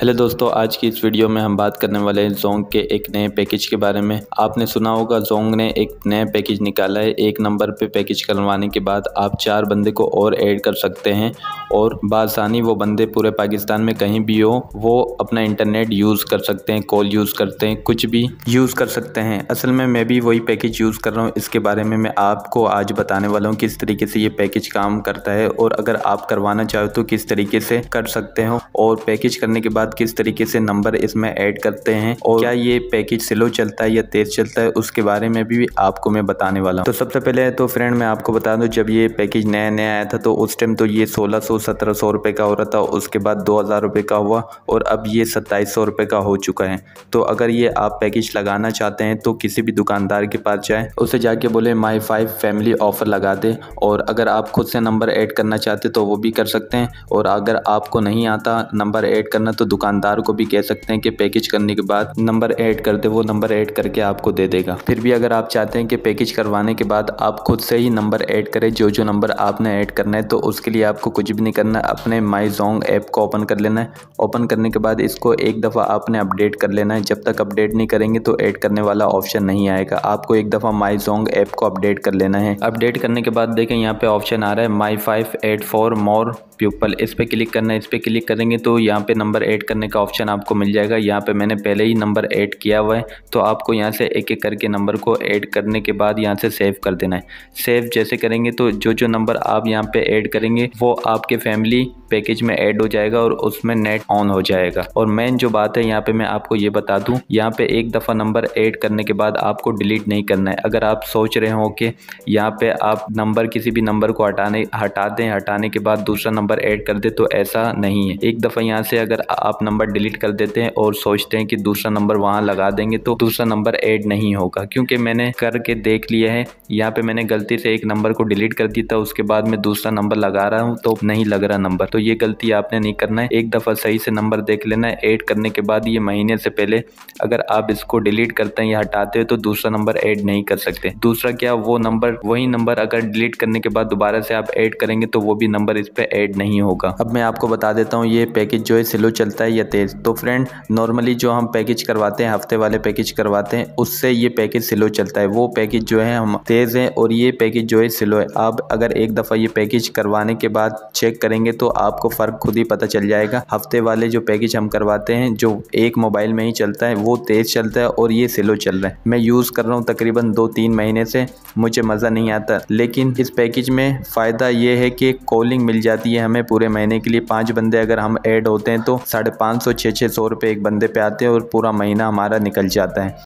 hello दोस्तों आज की इस वीडियो में हम बात करने वाले हैं जोंग के एक नए पैकेज के बारे में आपने सुना होगा जोंग ने एक नया पैकेज निकाला है एक नंबर पे पैकेज करवाने के बाद आप चार बंदे को और ऐड कर सकते हैं और बासानी वो बंदे पूरे पाकिस्तान में कहीं भी हो वो अपना इंटरनेट यूज़ कर सकते हैं कॉल यूज़ करते हैं कुछ भी यूज़ कर सकते हैं असल में मैं भी वही पैकेज यूज़ कर रहा हूँ इसके बारे में मैं आपको आज बताने वाला हूँ किस तरीके से ये पैकेज काम करता है और अगर आप करवाना चाहो तो किस तरीके से कर सकते हो और पैकेज करने के बाद बाद किस तरीके से नंबर इसमें ऐड करते हैं और क्या ये पैकेज स्लो चलता है या तेज़ चलता है उसके बारे में भी आपको मैं बताने वाला हूँ तो सबसे पहले तो फ्रेंड मैं आपको बता दूँ जब ये पैकेज नया नया आया था तो उस टाइम तो ये सोलह सौ सत्रह सौ रुपये का हो रहा था उसके बाद दो हज़ार रुपये का हुआ और अब ये सत्ताईस सौ रुपये का हो चुका है तो अगर ये आप पैकेज लगाना चाहते हैं तो किसी भी दुकानदार के पास जाए उसे जाके बोले माई फाइव फैमिली ऑफ़र लगा दे और अगर आप खुद से नंबर ऐड करना चाहते तो वो भी कर सकते हैं और अगर आपको नहीं आता नंबर ऐड करना तो दुकानदार को भी कह सकते हैं कि पैकेज करने के बाद नंबर ऐड कर दे वो नंबर ऐड करके आपको दे देगा फिर भी अगर आप चाहते हैं कि पैकेज करवाने के बाद आप खुद से ही नंबर ऐड करें जो जो नंबर आपने ऐड करना है तो उसके लिए आपको कुछ भी नहीं करना है अपने माई जोंग ऐप को ओपन कर लेना है ओपन करने के बाद इसको एक दफ़ा आपने अपडेट कर लेना है जब तक अपडेट नहीं करेंगे तो ऐड करने वाला ऑप्शन नहीं आएगा आपको एक दफ़ा माई जोंग ऐप को अपडेट कर लेना है अपडेट करने के बाद देखें यहाँ पे ऑप्शन आ रहा है my five eight four more people इस पर क्लिक करना है इस पर क्लिक करेंगे तो यहाँ पे नंबर ऐड करने का ऑप्शन आपको मिल जाएगा यहाँ पे मैंने पहले ही नंबर ऐड किया हुआ है तो आपको यहाँ से एक एक करके नंबर को ऐड करने के बाद यहाँ से सेव कर देना है सेव जैसे करेंगे तो जो जो नंबर आप यहाँ पे ऐड करेंगे वो आपके फैमिली पैकेज में ऐड हो जाएगा और उसमें नेट ऑन हो जाएगा और मेन जो बात है यहाँ पे मैं आपको ये बता दूँ यहाँ पे एक दफ़ा नंबर ऐड करने के बाद आपको डिलीट नहीं करना है अगर आप सोच रहे हो कि यहाँ पे आप नंबर किसी भी नंबर को हटाने हटा दें हटाने के बाद दूसरा नंबर ऐड कर दे तो ऐसा नहीं है एक दफ़ा यहाँ से अगर आप नंबर डिलीट कर देते हैं और सोचते हैं कि दूसरा नंबर वहाँ लगा देंगे तो दूसरा नंबर ऐड नहीं होगा क्योंकि मैंने करके देख लिया है यहाँ पे मैंने गलती से एक नंबर को डिलीट कर दिया था उसके बाद में दूसरा नंबर लगा रहा हूँ तो नहीं लग रहा नंबर तो ये गलती आपने नहीं करना है एक दफ़ा सही से नंबर देख लेना है ऐड करने के बाद ये महीने से पहले अगर आप इसको डिलीट करते हैं या हटाते हैं तो दूसरा नंबर ऐड नहीं कर सकते दूसरा क्या वो नंबर वही नंबर अगर डिलीट करने के बाद दोबारा से आप ऐड करेंगे तो वो भी नंबर इस पर ऐड ऐड नहीं होगा अब मैं आपको बता देता हूँ ये पैकेज जो है स्लो चलता है या तेज़ तो फ्रेंड नॉर्मली जो हम पैकेज करवाते हैं हफ्ते वाले पैकेज करवाते हैं उससे ये पैकेज स्लो चलता है वो पैकेज जो है हम तेज़ है और ये पैकेज जो है स्लो है आप अगर एक दफ़ा ये पैकेज करवाने के बाद चेक करेंगे तो आपको फ़र्क खुद ही पता चल जाएगा हफ्ते वाले जो पैकेज हम करवाते हैं जो एक मोबाइल में ही चलता है वो तेज़ चलता है और ये स्लो चल रहा है मैं यूज़ कर रहा हूँ तकरीबन दो तीन महीने से मुझे मज़ा नहीं आता लेकिन इस पैकेज में फ़ायदा ये है कि कॉलिंग मिल जाती है हमें पूरे महीने के लिए पाँच बंदे अगर हम ऐड होते हैं तो साढ़े पाँच सौ छः छः सौ रुपये एक बंदे पे आते हैं और पूरा महीना हमारा निकल जाता है